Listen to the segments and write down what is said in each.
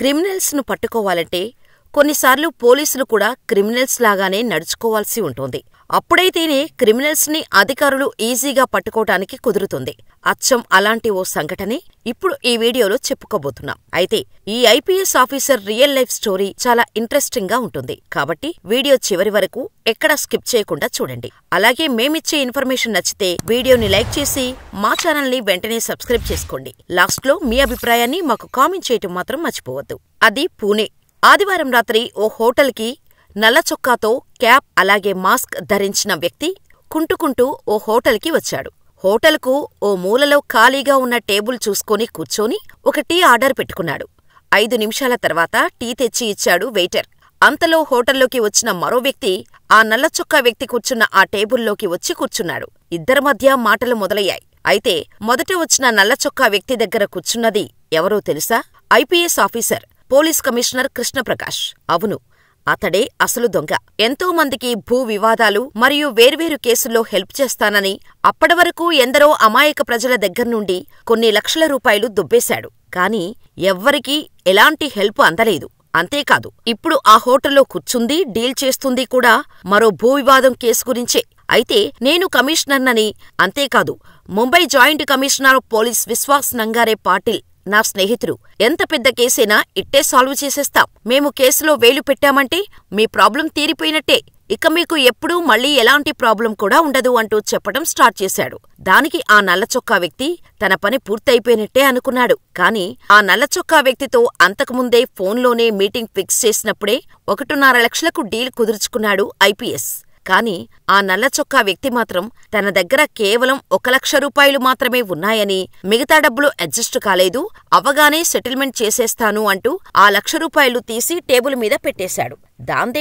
క్రిమినల్స్ను పట్టుకోవాలంటే కొన్నిసార్లు పోలీసులు కూడా క్రిమినల్స్ లాగానే నడుచుకోవాల్సి ఉంటుంది అప్పుడైతేనే క్రిమినల్స్ని అధికారులు ఈజీగా పట్టుకోటానికి కుదురుతుంది అచ్చం అలాంటి ఓ సంఘటనే ఇప్పుడు ఈ వీడియోలో చెప్పుకోబోతున్నాం అయితే ఈ IPS officer real life story చాలా ఇంట్రెస్టింగ్ గా ఉంటుంది కాబట్టి వీడియో చివరి వరకు ఎక్కడా స్కిప్ చేయకుండా చూడండి అలాగే మేమిచ్చే ఇన్ఫర్మేషన్ నచ్చితే వీడియోని లైక్ చేసి మా ని వెంటనే సబ్స్క్రైబ్ చేసుకోండి లాస్ట్లో మీ అభిప్రాయాన్ని మాకు కామెంట్ చేయటం మాత్రం మర్చిపోవద్దు అది పూణే ఆదివారం రాత్రి ఓ హోటల్కి నల్లచొక్కాతో క్యాప్ అలాగే మాస్క్ ధరించిన వ్యక్తి కుంటుకుంటూ ఓ హోటల్కి వచ్చాడు హోటల్కు ఓ మూలలో ఖాళీగా ఉన్న టేబుల్ చూసుకొని కూర్చొని ఒక టీ ఆర్డర్ పెట్టుకున్నాడు ఐదు నిమిషాల తర్వాత టీ తెచ్చి ఇచ్చాడు వెయిటర్ అంతలో హోటల్లోకి వచ్చిన మరో వ్యక్తి ఆ నల్లచొక్కా వ్యక్తి కూర్చున్న ఆ టేబుల్లోకి వచ్చి కూర్చున్నాడు ఇద్దరి మధ్య మాటలు మొదలయ్యాయి అయితే మొదట వచ్చిన నల్లచొక్కా వ్యక్తి దగ్గర కూర్చున్నది ఎవరో తెలుసా IPS officer police commissioner Krishna Prakash అవును అతడే అసలు దొంగ ఎంతో మందికి భూ వివాదాలు మరియు వేర్వేరు కేసుల్లో హెల్ప్ చేస్తానని అప్పటివరకు ఎందరో అమాయక ప్రజల దగ్గర్నుండి కొన్ని లక్షల రూపాయలు దుబ్బేశాడు కాని ఎవ్వరికీ ఎలాంటి హెల్ప్ అందలేదు అంతేకాదు ఇప్పుడు ఆ హోటల్లో కూర్చుంది డీల్ చేస్తుంది కూడా మరో భూ వివాదం కేసు గురించే అయితే నేను కమిషనర్నని అంతేకాదు Mumbai joint commissioner of police Vishwas Nangare Patil నా స్నేహితుడు ఎంత పెద్ద కేసైనా ఇట్టే సాల్వ్ చేసేస్తాం మేము కేసులో వేలు పెట్టామంటే మీ ప్రాబ్లం తీరిపోయినట్టే ఇక మీకు ఎప్పుడూ మళ్లీ ఎలాంటి ప్రాబ్లం కూడా ఉండదు అంటూ చెప్పడం స్టార్ట్ చేశాడు దానికి ఆ నల్లచొక్కా వ్యక్తి తన పని పూర్తయిపోయినట్టే అనుకున్నాడు కాని ఆ నల్లచొక్కా వ్యక్తితో అంతకుముందే ఫోన్లోనే మీటింగ్ ఫిక్స్ చేసినప్పుడే ఒకటిన్నర లక్షలకు డీల్ కుదుర్చుకున్నాడు ఐపీఎస్ కాని ఆ నల్లచొక్కా వ్యక్తి మాత్రం తన దగ్గర కేవలం ఒక లక్ష రూపాయలు మాత్రమే ఉన్నాయని మిగతా డబ్బులు అడ్జస్ట్ కాలేదు అవగానే సెటిల్మెంట్ చేసేస్తాను అంటూ ఆ లక్ష రూపాయలు తీసి టేబుల్ మీద పెట్టేశాడు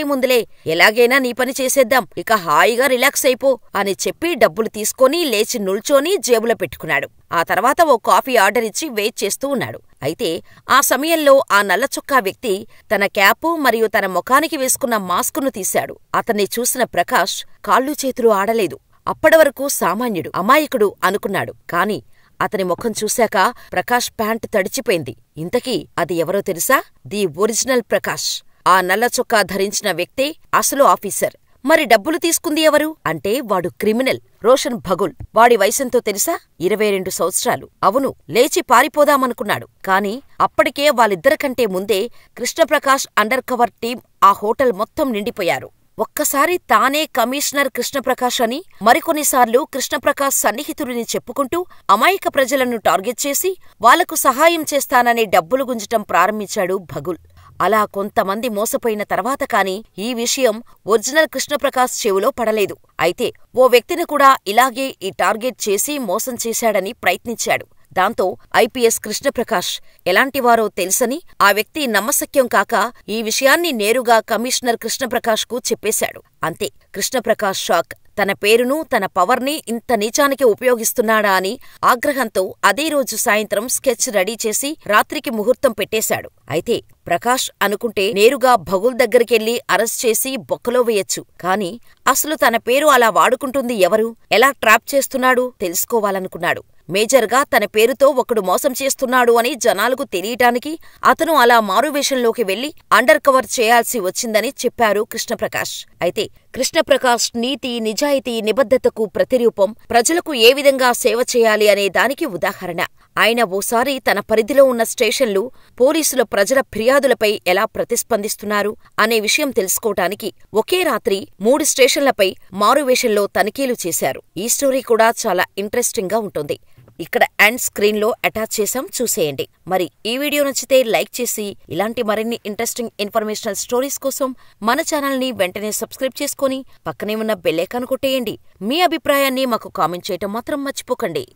ముందులే ఎలాగైనా నీ పని చేసేద్దాం ఇక హాయిగా రిలాక్స్ అయిపో అని చెప్పి డబ్బులు తీసుకొని లేచి నుల్చోని జేబులో పెట్టుకున్నాడు ఆ తర్వాత ఓ కాఫీ ఆర్డర్ ఇచ్చి వెయిట్ చేస్తూ ఉన్నాడు అయితే ఆ సమయంలో ఆ నల్లచొక్కా వ్యక్తి తన క్యాపు మరియు తన ముఖానికి వేసుకున్న మాస్కును తీశాడు అతన్ని చూసిన ప్రకాష్ కాళ్ళు చేతులు ఆడలేదు అప్పటివరకు సామాన్యుడు అమాయకుడు అనుకున్నాడు కాని అతని ముఖం చూశాక ప్రకాష్ ప్యాంట్ తడిచిపోయింది ఇంతకీ అది ఎవరో తెలుసా ది ఒరిజినల్ ప్రకాష్ ఆ నల్ల చొక్కా ధరించిన వ్యక్తే అసలు ఆఫీసర్ మరి డబ్బులు తీసుకుంది ఎవరు అంటే వాడు క్రిమినల్ రోషన్ భగుల్ వాడి వయసెంతో తెలుసా ఇరవై రెండు సంవత్సరాలు అవును లేచి పారిపోదామనుకున్నాడు కాని అప్పటికే వాళ్ళిద్దరికంటే ముందే కృష్ణప్రకాష్ అండర్ కవర్ టీం ఆ హోటల్ మొత్తం నిండిపోయారు ఒక్కసారి తానే కమిషనర్ కృష్ణప్రకాష్ అని మరికొన్నిసార్లు కృష్ణప్రకాష్ సన్నిహితుడిని చెప్పుకుంటూ అమాయక ప్రజలను టార్గెట్ చేసి వాళ్లకు సహాయం చేస్తాననే డబ్బులు గుంజటం ప్రారంభించాడు భగుల్ అలా కొంతమంది మోసపోయిన తర్వాత కాని ఈ విషయం ఒరిజినల్ కృష్ణప్రకాశ్ చెవిలో పడలేదు అయితే ఓ వ్యక్తిని కూడా ఇలాగే ఈ టార్గెట్ చేసి మోసం చేశాడని ప్రయత్నించాడు దాంతో ఐపీఎస్ కృష్ణప్రకాష్ ఎలాంటివారో తెలుసని ఆ వ్యక్తి నమ్మశక్యం కాక ఈ విషయాన్ని నేరుగా కమిషనర్ కృష్ణప్రకాష్కు చెప్పేశాడు అంతే కృష్ణప్రకాష్ షాక్ తన పేరును తన పవర్ని ఇంత నీచానికి ఉపయోగిస్తున్నాడా అని ఆగ్రహంతో అదే రోజు సాయంత్రం స్కెచ్ రెడీ చేసి రాత్రికి ముహూర్తం పెట్టేశాడు అయితే ప్రకాష్ అనుకుంటే నేరుగా భగుల్ దగ్గరికెళ్లి అరెస్ట్ చేసి బొక్కలో వేయొచ్చు కాని అసలు తన పేరు అలా వాడుకుంటుంది ఎవరు ఎలా ట్రాప్ చేస్తున్నాడు తెలుసుకోవాలనుకున్నాడు మేజర్గా తన పేరుతో ఒకడు మోసం చేస్తున్నాడు అని జనాలకు తెలియటానికి అతను అలా మారువేషంలోకి వెళ్లి అండర్ కవర్ చేయాల్సి వచ్చిందని చెప్పారు కృష్ణప్రకాష్ అయితే కృష్ణప్రకాష్ నీతి నిజాయితీ నిబద్ధతకు ప్రతిరూపం ప్రజలకు ఏ విధంగా సేవ చేయాలి అనే దానికి ఉదాహరణ ఆయన ఓసారి తన పరిధిలో ఉన్న స్టేషన్లు పోలీసుల ప్రజల ఫిర్యాదులపై ఎలా ప్రతిస్పందిస్తున్నారు అనే విషయం తెలుసుకోవటానికి ఒకే రాత్రి మూడు స్టేషన్లపై మారువేషంలో తనిఖీలు చేశారు ఈ స్టోరీ కూడా చాలా ఇంట్రెస్టింగ్గా ఉంటుంది ఇక్కడ అండ్ స్క్రీన్లో అటాచ్ చేసాం చూసేయండి మరి ఈ వీడియో నచ్చితే లైక్ చేసి ఇలాంటి మరిన్ని ఇంట్రెస్టింగ్ ఇన్ఫర్మేషనల్ స్టోరీస్ కోసం మన ఛానల్ని వెంటనే సబ్స్క్రైబ్ చేసుకుని పక్కనే ఉన్న బెల్లైకాన్ కొట్టేయండి మీ అభిప్రాయాన్ని మాకు కామెంట్ చేయటం మాత్రం మర్చిపోకండి